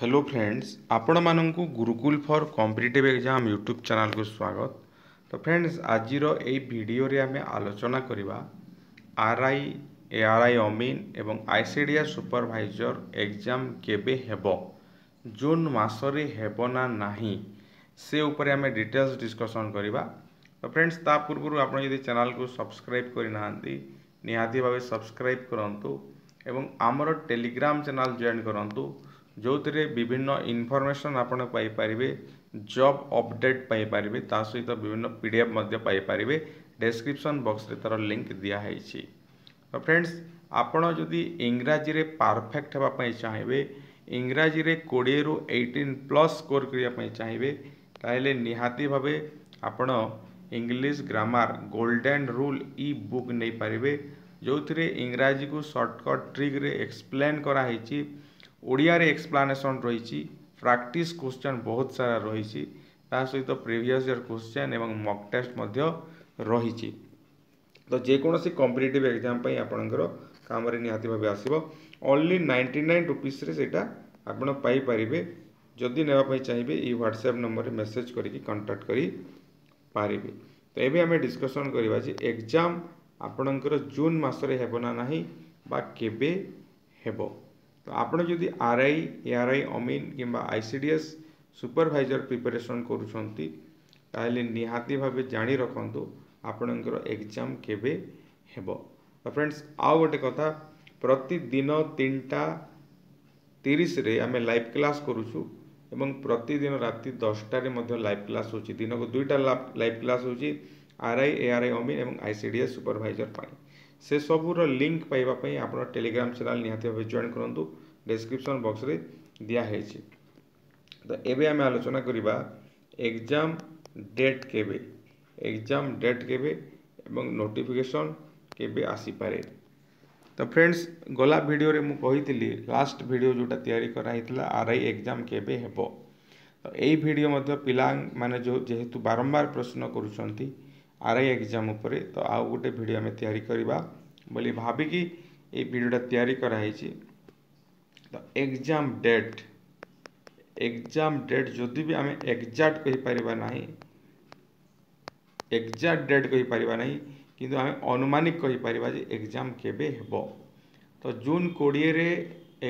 hello friends आपण ମାନଙ୍କୁ Gurukul for competitive exam YouTube ଚ୍ୟାନେଲ୍କୁ ସ୍ୱାଗତ ତ ଫ୍ରେଣ୍ଡସ୍ ଆଜିର ଏହି ଭିଡ଼ିଓରେ ଆମେ ଆଲୋଚନା କରିବା R I A R I ଅମିନ୍ ଏବଂ ଆଇସିଡ଼ିଆ ସୁପରଭାଇଜର୍ ଏକ୍ଜାମ୍ କେବେ ହେବ ଜୁନ୍ ମାସରେ ହେବ ନା ନାହିଁ ସେ ଉପରେ ଆମେ ଡିଟେଲ୍ସ ଡିସ୍କସନ୍ କରିବା ତ ଫ୍ରେଣ୍ଡସ୍ ତା ପୂର୍ବରୁ ଆପଣ ଯଦି ଚ୍ୟାନେଲ୍କୁ ସବସ୍କ୍ରାଇବ୍ କରିନାହାନ୍ତି ନିହାତି ଭାବେ ସବସ୍କ୍ରାଇବ୍ କରନ୍ତୁ ଏବଂ ଆମର ଟେଲିଗ୍ରାମ୍ ଚ୍ୟାନେଲ୍ ଜଏନ୍ କରନ୍ତୁ ଯେଉଁଥିରେ ବିଭିନ୍ନ ଇନଫର୍ମେସନ୍ ଆପଣ ପାଇପାରିବେ ଜବ୍ ଅପଡ଼େଟ୍ ପାଇପାରିବେ ତା ସହିତ ବିଭିନ୍ନ ପି ଡି ଏଫ୍ ମଧ୍ୟ ପାଇପାରିବେ ଡେସ୍କ୍ରିପସନ୍ ବକ୍ସରେ ତା'ର ଲିଙ୍କ୍ ଦିଆହେଇଛି ତ ଫ୍ରେଣ୍ଡସ୍ ଆପଣ ଯଦି ଇଂରାଜୀରେ ପରଫେକ୍ଟ ହେବା ପାଇଁ ଚାହିଁବେ ଇଂରାଜୀରେ କୋଡ଼ିଏରୁ ଏଇଟିନ୍ ପ୍ଲସ୍ ସ୍କୋର୍ କରିବା ପାଇଁ ଚାହିଁବେ ତାହେଲେ ନିହାତି ଭାବେ ଆପଣ English grammar golden rule e book ନେଇପାରିବେ ଯେଉଁଥିରେ ଇଂରାଜୀକୁ ସର୍ଟକଟ୍ ଟ୍ରିକ୍ରେ ଏକ୍ସପ୍ଲେନ୍ କରାହେଇଛି ଓଡ଼ିଆରେ ଏକ୍ସପ୍ଲାନେସନ୍ ରହିଛି ପ୍ରାକ୍ଟିସ୍ କୋଶ୍ଚେନ୍ ବହୁତ ସାରା ରହିଛି ତା ସହିତ ପ୍ରିଭିୟସ୍ ଇୟର୍ କୋଶ୍ଚେନ୍ ଏବଂ ମକ୍ ଟେଷ୍ଟ ମଧ୍ୟ ରହିଛି ତ ଯେକୌଣସି କମ୍ପିଟେଟିଭ୍ ଏକ୍ଜାମ୍ ପାଇଁ ଆପଣଙ୍କର କାମରେ ନିହାତି ଭାବେ ଆସିବ ଓନ୍ଲି ନାଇଣ୍ଟି ନାଇନ୍ ରୁପିସ୍ରେ ସେଇଟା ଆପଣ ପାଇପାରିବେ ଯଦି ନେବା ପାଇଁ ଚାହିଁବେ ଏଇ ହ୍ୱାଟ୍ସଆପ୍ ନମ୍ବରରେ ମେସେଜ୍ କରିକି କଣ୍ଟାକ୍ଟ କରିପାରିବେ ତ ଏବେ ଆମେ ଡିସ୍କସନ୍ କରିବା ଯେ ଏକ୍ଜାମ୍ ଆପଣଙ୍କର ଜୁନ୍ ମାସରେ ହେବ ନା ନାହିଁ ବା କେବେ ହେବ তো ଆପଣ ଯଦି R I A R I ଅମିନ୍ କିମ୍ବା I C D S supervisor preparation କରୁଛନ୍ତି ତାହେଲେ ନିହାତି ଭାବେ ଜାଣି ରଖନ୍ତୁ ଆପଣଙ୍କର ଏକ୍ଜାମ୍ କେବେ ହେବ ତ ଫ୍ରେଣ୍ଡସ୍ ଆଉ ଗୋଟେ କଥା ପ୍ରତିଦିନ ତିନିଟା ତିରିଶରେ ଆମେ ଲାଇଭ୍ କ୍ଲାସ୍ କରୁଛୁ ଏବଂ ପ୍ରତିଦିନ ରାତି ଦଶଟାରେ ମଧ୍ୟ ଲାଇଭ୍ କ୍ଲାସ୍ ହେଉଛି ଦିନକୁ ଦୁଇଟା ଲାଇଭ୍ କ୍ଲାସ୍ ହେଉଛି R I A R I ଅମିନ୍ ଏବଂ I C D S supervisor ପାଇଁ से सबूर लिंक पाइबा पई टेलीग्राम चेल निहाती जॉन जॉइन करूँ डिस्क्रिप्शन बॉक्स रे दिया तो एबे आम आलोचना करवा एग्जाम डेट केबे एग्जाम डेट केबे एवं नोटिफिकेशन केबे आसीपे तो फ्रेंड्स गला भिड में मुझे लास्ट भिडियो जोटा तैयारी कराइला आर आई एग्जाम केबे हेबो तो यही भिडियो पिला मैंने जो जेहेतु बारंबार प्रश्न करुँच ଆର୍ ଆଇ ଏକ୍ଜାମ୍ ଉପରେ ତ ଆଉ ଗୋଟେ ଭିଡ଼ିଓ ଆମେ ତିଆରି କରିବା ବୋଲି ଭାବିକି ଏଇ ଭିଡ଼ିଓଟା ତିଆରି କରାହେଇଛି ତ ଏକ୍ଜାମ୍ ଡେଟ୍ ଏକ୍ଜାମ୍ ଡେଟ୍ ଯଦି ବି ଆମେ ଏକ୍ଜାକ୍ଟ କହିପାରିବା ନାହିଁ ଏକ୍ଜାକ୍ଟ ଡେଟ୍ କହିପାରିବା ନାହିଁ କିନ୍ତୁ ଆମେ ଅନୁମାନିକ କହିପାରିବା ଯେ ଏକ୍ଜାମ୍ କେବେ ହେବ ତ ଜୁନ୍ କୋଡ଼ିଏରେ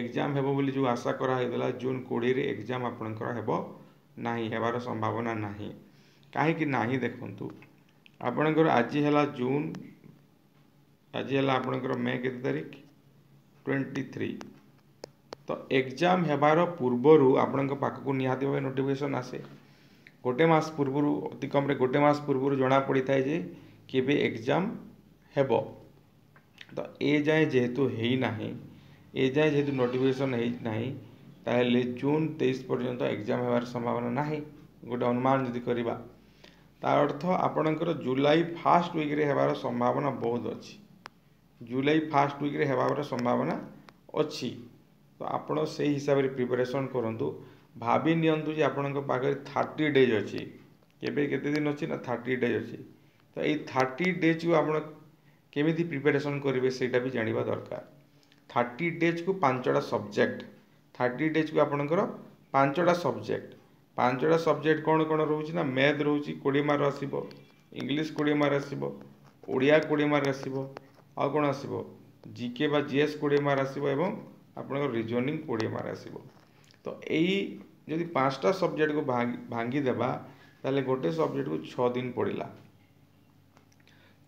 ଏକ୍ଜାମ୍ ହେବ ବୋଲି ଯେଉଁ ଆଶା କରାହେଇଥିଲା ଜୁନ୍ କୋଡ଼ିଏରେ ଏକ୍ଜାମ୍ ଆପଣଙ୍କର ହେବ ନାହିଁ ହେବାର ସମ୍ଭାବନା ନାହିଁ କାହିଁକି ନାହିଁ ଦେଖନ୍ତୁ ଆପଣଙ୍କର ଆଜି ହେଲା ଜୁନ୍ ଆଜି ହେଲା ଆପଣଙ୍କର ମେ କେତେ ତାରିଖ ଟ୍ୱେଣ୍ଟି ଥ୍ରୀ ତ ଏକ୍ଜାମ୍ ହେବାର ପୂର୍ବରୁ ଆପଣଙ୍କ ପାଖକୁ ନିହାତି ଭାବେ ନୋଟିଫିକେସନ୍ ଆସେ ଗୋଟେ ମାସ ପୂର୍ବରୁ ଅତି କମ୍ରେ ଗୋଟେ ମାସ ପୂର୍ବରୁ ଜଣାପଡ଼ିଥାଏ ଯେ କେବେ ଏକ୍ଜାମ୍ ହେବ ତ ଏ ଯାଏଁ ଯେହେତୁ ହେଇନାହିଁ ଏ ଯାଏଁ ଯେହେତୁ ନୋଟିଫିକେସନ୍ ହେଇନାହିଁ ତାହେଲେ ଜୁନ୍ ତେଇଶ ପର୍ଯ୍ୟନ୍ତ ଏକ୍ଜାମ୍ ହେବାର ସମ୍ଭାବନା ନାହିଁ ଗୋଟେ ଅନୁମାନ ଯଦି କରିବା ତା ଅର୍ଥ ଆପଣଙ୍କର ଜୁଲାଇ ଫାଷ୍ଟ ୱିକ୍ରେ ହେବାର ସମ୍ଭାବନା ବହୁତ ଅଛି ଜୁଲାଇ ଫାଷ୍ଟ ୱିକ୍ରେ ହେବାର ସମ୍ଭାବନା ଅଛି ତ ଆପଣ ସେହି ହିସାବରେ ପ୍ରିପାରେସନ୍ କରନ୍ତୁ ଭାବି ନିଅନ୍ତୁ ଯେ ଆପଣଙ୍କ ପାଖରେ ଥାର୍ଟି ଡେଜ୍ ଅଛି କେବେ କେତେ ଦିନ ଅଛି ନା ଥାର୍ଟି ଡେଜ୍ ଅଛି ତ ଏଇ ଥାର୍ଟି ଡେଜ୍କୁ ଆପଣ କେମିତି ପ୍ରିପାରେସନ୍ କରିବେ ସେଇଟା ବି ଜାଣିବା ଦରକାର ଥାର୍ଟି ଡେଜ୍କୁ ପାଞ୍ଚଟା ସବଜେକ୍ଟ ଥାର୍ଟି ଡେଜ୍କୁ ଆପଣଙ୍କର ପାଞ୍ଚଟା ସବଜେକ୍ଟ ପାଞ୍ଚଟା ସବଜେକ୍ଟ କ'ଣ କ'ଣ ରହୁଛି ନା ମ୍ୟାଥ୍ ରହୁଛି କୋଡ଼ିଏ ମାର୍କ ଆସିବ ଇଂଲିଶ କୋଡ଼ିଏ ମାର୍କ ଆସିବ ଓଡ଼ିଆ କୋଡ଼ିଏ ମାର୍କ ଆସିବ ଆଉ କ'ଣ ଆସିବ ଜି କେ ବା ଜି ଏସ୍ କୋଡ଼ିଏ ମାର୍କ ଆସିବ ଏବଂ ଆପଣଙ୍କର ରିଜନିଂ କୋଡ଼ିଏ ମାର୍କ ଆସିବ ତ ଏଇ ଯଦି ପାଞ୍ଚଟା ସବଜେକ୍ଟକୁ ଭାଙ୍ଗିଦେବା ତାହେଲେ ଗୋଟେ ସବଜେକ୍ଟକୁ ଛଅ ଦିନ ପଡ଼ିଲା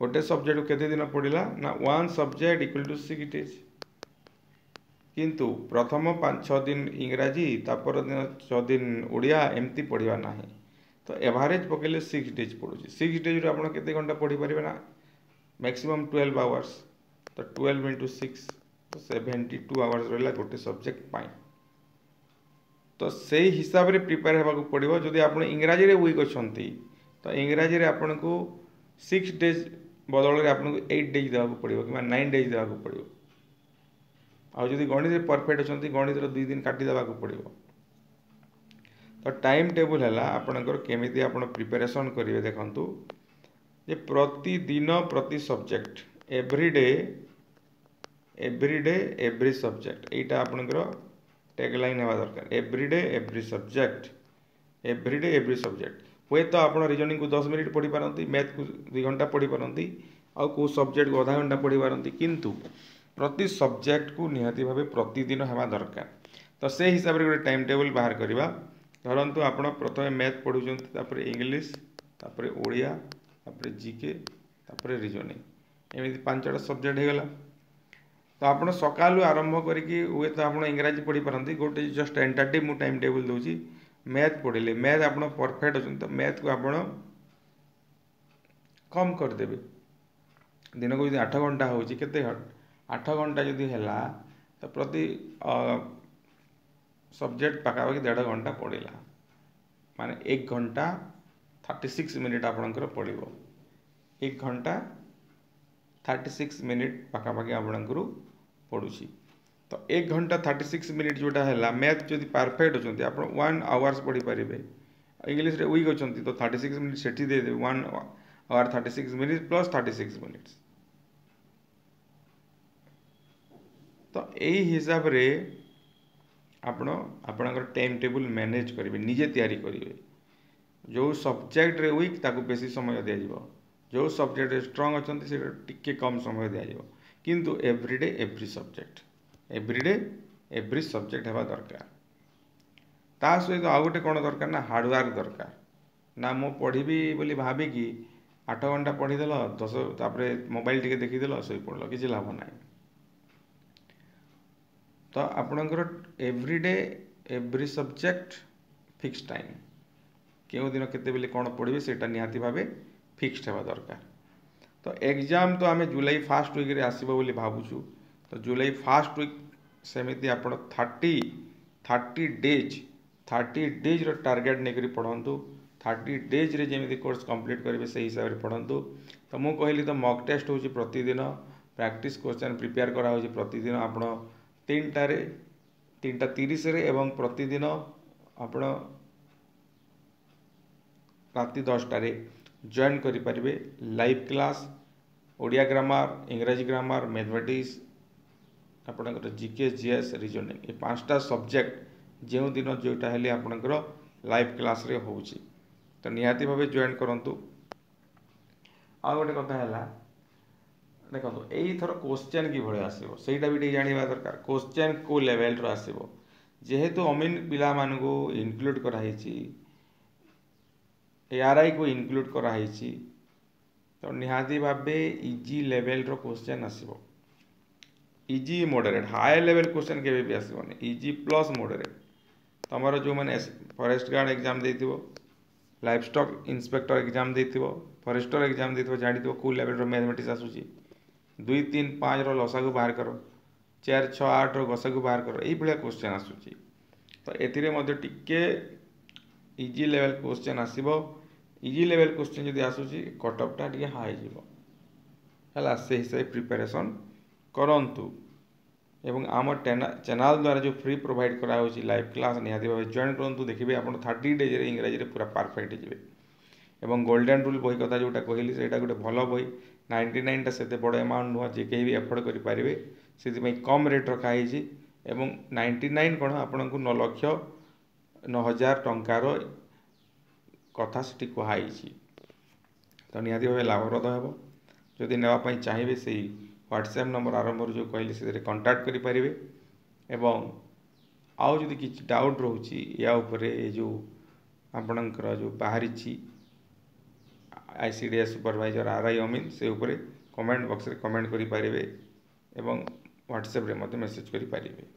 ଗୋଟେ ସବଜେକ୍ଟକୁ କେତେ ଦିନ ପଡ଼ିଲା ନା one subject equal to six days କିନ୍ତୁ ପ୍ରଥମ ପାଞ୍ଚ ଛଅ ଦିନ ଇଂରାଜୀ ତା'ପର ଦିନ ଛଅ ଦିନ ଓଡ଼ିଆ ଏମିତି ପଢ଼ିବା ନାହିଁ ତ ଏଭରେଜ୍ ପକାଇଲେ ସିକ୍ସ ଡେଜ୍ ପଡ଼ୁଛି ସିକ୍ସ ଡେଜ୍ରୁ ଆପଣ କେତେ ଘଣ୍ଟା ପଢ଼ିପାରିବେ ନା ମ୍ୟାକ୍ସିମମ୍ ଟୁଏଲ୍ଭ ଆୱାର୍ସ ତ ଟୁଏଲ୍ଭ ଇଣ୍ଟୁ ସିକ୍ସ ତ ସେଭେଣ୍ଟି ଟୁ ଆୱାର୍ସ ରହିଲା ଗୋଟେ ସବଜେକ୍ଟ ପାଇଁ ତ ସେଇ ହିସାବରେ ପ୍ରିପେୟାର ହେବାକୁ ପଡ଼ିବ ଯଦି ଆପଣ ଇଂରାଜୀରେ ୱିକ୍ ଅଛନ୍ତି ତ ଇଂରାଜୀରେ ଆପଣଙ୍କୁ ସିକ୍ସ ଡେଜ୍ ବଦଳରେ ଆପଣଙ୍କୁ ଏଇଟ୍ ଡେଜ୍ ଦେବାକୁ ପଡ଼ିବ କିମ୍ବା ନାଇନ୍ ଡେଜ୍ ଦେବାକୁ ପଡ଼ିବ ଆଉ ଯଦି ଗଣିତରେ ପରଫେକ୍ଟ ଅଛନ୍ତି ଗଣିତର ଦୁଇ ଦିନ କାଟିଦେବାକୁ ପଡ଼ିବ ତ ଟାଇମ୍ ଟେବୁଲ୍ ହେଲା ଆପଣଙ୍କର କେମିତି ଆପଣ ପ୍ରିପାରେସନ୍ କରିବେ ଦେଖନ୍ତୁ ଯେ ପ୍ରତିଦିନ ପ୍ରତି subject every day every day every subject ଏଇଟା ଆପଣଙ୍କର ଟେଗ୍ଲାଇନ୍ ହେବା ଦରକାର every day every subject every day every subject ହୁଏତ ଆପଣ ରିଜନିଂକୁ ଦଶ ମିନିଟ୍ ପଢ଼ିପାରନ୍ତି ମ୍ୟାଥ୍କୁ ଦୁଇ ଘଣ୍ଟା ପଢ଼ିପାରନ୍ତି ଆଉ କେଉଁ ସବଜେକ୍ଟକୁ ଅଧା ଘଣ୍ଟା ପଢ଼ିପାରନ୍ତି କିନ୍ତୁ ପ୍ରତି ସବଜେକ୍ଟକୁ ନିହାତି ଭାବେ ପ୍ରତିଦିନ ହେବା ଦରକାର ତ ସେ ହିସାବରେ ଗୋଟେ ଟାଇମ୍ ଟେବୁଲ୍ ବାହାର କରିବା ଧରନ୍ତୁ ଆପଣ ପ୍ରଥମେ ମ୍ୟାଥ୍ ପଢ଼ୁଛନ୍ତି ତାପରେ ଇଂଲିଶ ତାପରେ ଓଡ଼ିଆ ତାପରେ ଜିକେ ତାପରେ ରିଜନିଂ ଏମିତି ପାଞ୍ଚଟା ସବଜେକ୍ଟ ହେଇଗଲା ତ ଆପଣ ସକାଳୁ ଆରମ୍ଭ କରିକି ହୁଏତ ଆପଣ ଇଂରାଜୀ ପଢ଼ିପାରନ୍ତି ଗୋଟେ ଜଷ୍ଟ ଏଣ୍ଟାର୍ଟି ମୁଁ ଟାଇମ୍ ଟେବୁଲ୍ ଦେଉଛି ମ୍ୟାଥ୍ ପଢ଼ିଲେ ମ୍ୟାଥ୍ ଆପଣ ପରଫେକ୍ଟ ଅଛନ୍ତି ତ ମ୍ୟାଥ୍କୁ ଆପଣ କମ୍ କରିଦେବେ ଦିନକୁ ଯଦି ଆଠ ଘଣ୍ଟା ହେଉଛି କେତେ ଆଠ ଘଣ୍ଟା ଯଦି ହେଲା ତ ପ୍ରତି ସବଜେକ୍ଟ ପାଖାପାଖି ଦେଢ଼ ଘଣ୍ଟା ପଡ଼ିଲା ମାନେ ଏକ ଘଣ୍ଟା ଥାର୍ଟି ସିକ୍ସ ମିନିଟ୍ ଆପଣଙ୍କର ପଡ଼ିବ ଏକ ଘଣ୍ଟା ଥାର୍ଟି ସିକ୍ସ ମିନିଟ୍ ପାଖାପାଖି ଆପଣଙ୍କର ପଡ଼ୁଛି ତ ଏକ ଘଣ୍ଟା ଥାର୍ଟି ସିକ୍ସ ମିନିଟ୍ ଯେଉଁଟା ହେଲା ମ୍ୟାଥ୍ ଯଦି ପରଫେକ୍ଟ ଅଛନ୍ତି ଆପଣ ୱାନ୍ ଆୱାର୍ସ ପଢ଼ିପାରିବେ ଇଂଲିଶରେ ୱିକ୍ ଅଛନ୍ତି ତ ଥାର୍ଟି ସିକ୍ସ ମିନିଟ୍ ସେଠି ଦେଇଦେବେ one hour thirty six minute plus thirty six minutes ତ ଏଇ ହିସାବରେ ଆପଣ ଆପଣଙ୍କର ଟାଇମ୍ ଟେବୁଲ୍ ମ୍ୟାନେଜ୍ କରିବେ ନିଜେ ତିଆରି କରିବେ ଯେଉଁ ସବଜେକ୍ଟରେ ୱିକ୍ ତାକୁ ବେଶୀ ସମୟ ଦିଆଯିବ ଯେଉଁ ସବଜେକ୍ଟରେ ଷ୍ଟ୍ରଙ୍ଗ୍ ଅଛନ୍ତି ସେଇଟା ଟିକେ କମ୍ ସମୟ ଦିଆଯିବ କିନ୍ତୁ every day every subject every day every subject ହେବା ଦରକାର ତା ସହିତ ଆଉ ଗୋଟେ କ'ଣ ଦରକାର ନା ହାର୍ଡ଼ୱାର୍କ ଦରକାର ନା ମୁଁ ପଢ଼ିବି ବୋଲି ଭାବିକି ଆଠ ଘଣ୍ଟା ପଢ଼ିଦେଲ ଦଶ ତାପରେ ମୋବାଇଲ୍ ଟିକେ ଦେଖିଦେଲ ଶୋଇପଡ଼ିଲ କିଛି ଲାଭ ନାହିଁ ତ ଆପଣଙ୍କର every day every subject fix time କେଉଁ ଦିନ କେତେବେଳେ କ'ଣ ପଢ଼ିବେ ସେଇଟା ନିହାତି ଭାବେ ଫିକ୍ସଡ଼ ହେବା ଦରକାର ତ ଏକ୍ଜାମ୍ ତ ଆମେ ଜୁଲାଇ ଫାର୍ଷ୍ଟ ୱିକ୍ରେ ଆସିବ ବୋଲି ଭାବୁଛୁ ତ ଜୁଲାଇ ଫାର୍ଷ୍ଟ ୱିକ୍ ସେମିତି ଆପଣ ଥାର୍ଟି ଥାର୍ଟି ଡେଜ୍ ଥାର୍ଟି ଡେଜ୍ର ଟାର୍ଗେଟ୍ ନେଇକରି ପଢ଼ନ୍ତୁ ଥାର୍ଟି ଡେଜ୍ରେ ଯେମିତି କୋର୍ସ କମ୍ପ୍ଲିଟ୍ କରିବେ ସେହି ହିସାବରେ ପଢ଼ନ୍ତୁ ତ ମୁଁ କହିଲି ତ ମକ୍ ଟେଷ୍ଟ ହେଉଛି ପ୍ରତିଦିନ ପ୍ରାକ୍ଟିସ୍ କୋଶ୍ଚେନ୍ ପ୍ରିପେୟାର୍ କରାହେଉଛି ପ୍ରତିଦିନ ଆପଣ ତିନିଟାରେ ତିନିଟା ତିରିଶରେ ଏବଂ ପ୍ରତିଦିନ ଆପଣ ରାତି ଦଶଟାରେ ଜଏନ୍ କରିପାରିବେ ଲାଇଭ୍ କ୍ଲାସ୍ ଓଡ଼ିଆ ଗ୍ରାମାର ଇଂରାଜୀ ଗ୍ରାମାର ମ୍ୟାଥମେଟିକ୍ସ ଆପଣଙ୍କର ଜିକେ ଜିଏସ୍ ରିଜନିଂ ଏ ପାଞ୍ଚଟା ସବଜେକ୍ଟ ଯେଉଁଦିନ ଯେଉଁଟା ହେଲେ ଆପଣଙ୍କର ଲାଇଭ୍ କ୍ଲାସ୍ରେ ହେଉଛି ତ ନିହାତି ଭାବେ ଜଏନ୍ କରନ୍ତୁ ଆଉ ଗୋଟେ କଥା ହେଲା ଦେଖନ୍ତୁ ଏଇଥର କୋଶ୍ଚେନ୍ କିଭଳି ଆସିବ ସେଇଟା ବି ଟିକେ ଜାଣିବା ଦରକାର କୋଶ୍ଚେନ୍ କେଉଁ ଲେଭେଲ୍ର ଆସିବ ଯେହେତୁ ଅମିନ୍ ପିଲାମାନଙ୍କୁ ଇନକ୍ଲୁଡ଼ କରାହେଇଛି ଏଆର୍ଆଇକୁ ଇନକ୍ଲୁଡ଼ କରାହେଇଛି ତ ନିହାତି ଭାବେ ଇଜି ଲେଭେଲ୍ର କୋଶ୍ଚେନ୍ ଆସିବ easy moderate high level question କେବେ ବି ଆସିବନି ଇଜି ପ୍ଲସ୍ ମଡ଼ରେଟ୍ ତୁମର ଯେଉଁମାନେ ଫରେଷ୍ଟ ଗାର୍ଡ଼ ଏକ୍ଜାମ୍ ଦେଇଥିବ ଲାଇଫ୍ ଷ୍ଟକ୍ ଇନ୍ସପେକ୍ଟର ଏକ୍ଜାମ୍ ଦେଇଥିବ ଫରେଷ୍ଟର ଏକ୍ଜାମ୍ ଦେଇଥିବ ଜାଣିଥିବ କେଉଁ ଲେଭେଲ୍ର ମ୍ୟାଥମେଟିକ୍ସ ଆସୁଛି ଦୁଇ ତିନି ପାଞ୍ଚର ଲସାକୁ ବାହାର କର ଚାରି ଛଅ ଆଠର ଗସାକୁ ବାହାର କର ଏଇଭଳିଆ କୋଶ୍ଚେନ୍ ଆସୁଛି ତ ଏଥିରେ ମଧ୍ୟ ଟିକେ ଇଜି ଲେଭେଲ୍ କୋଶ୍ଚେନ୍ ଆସିବ ଇଜି ଲେଭେଲ୍ କୋଶ୍ଚେନ୍ ଯଦି ଆସୁଛି କଟ୍ ଟିକେ ହାଇ ଯିବ ହେଲା ସେ ହିସାବରେ ପ୍ରିପାରେସନ୍ କରନ୍ତୁ ଏବଂ ଆମ ଚ୍ୟାନେଲ୍ ଦ୍ୱାରା ଯେଉଁ ଫ୍ରି ପ୍ରୋଭାଇଡ଼ କରାହେଉଛି ଲାଇଭ୍ କ୍ଲାସ୍ ନିହାତି ଭାବେ ଜଏନ୍ କରନ୍ତୁ ଦେଖିବେ ଆପଣ ଥାର୍ଟି ଡେଜ୍ରେ ଇଂରାଜୀରେ ପୁରା ପରଫେକ୍ଟ ହେଇଯିବେ ଏବଂ ଗୋଲ୍ଡେନ୍ ରୁଲ୍ ବହି କଥା ଯେଉଁଟା କହିଲି ସେଇଟା ଗୋଟେ ଭଲ ବହି ନାଇଣ୍ଟି ନାଇନ୍ଟା ସେତେ ବଡ଼ ଆମାଉଣ୍ଟ ନୁହଁ ଯେ କେହି ବି ଆଫୋର୍ଡ଼ କରିପାରିବେ ସେଥିପାଇଁ କମ୍ ରେଟ୍ ରଖାହେଇଛି ଏବଂ ନାଇଣ୍ଟି ନାଇନ୍ କ'ଣ ଆପଣଙ୍କୁ ନଅ ଲକ୍ଷ ନଅ ହଜାର ଟଙ୍କାର କଥା ସେଠି କୁହାହେଇଛି ତ ନିହାତି ଭାବେ ଲାଭପ୍ରଦ ହେବ ଯଦି ନେବା ପାଇଁ ଚାହିଁବେ ସେଇ ହ୍ୱାଟ୍ସଆପ୍ ନମ୍ବର ଆରମ୍ଭରୁ ଯେଉଁ କହିଲି ସେଥିରେ କଣ୍ଟାକ୍ଟ କରିପାରିବେ ଏବଂ ଆଉ ଯଦି କିଛି ଡାଉଟ୍ ରହୁଛି ୟା ଉପରେ ଏ ଯେଉଁ ଆପଣଙ୍କର ଯେଉଁ ବାହାରିଛି ଆଇସିଡ଼ିଏସ୍ ସୁପରଭାଇଜର୍ ଆର୍ ଆଇ ଅମିନ ସେ ଉପରେ କମେଣ୍ଟ ବକ୍ସରେ କମେଣ୍ଟ କରିପାରିବେ ଏବଂ ହ୍ୱାଟ୍ସଆପ୍ରେ ମଧ୍ୟ ମେସେଜ୍ କରିପାରିବେ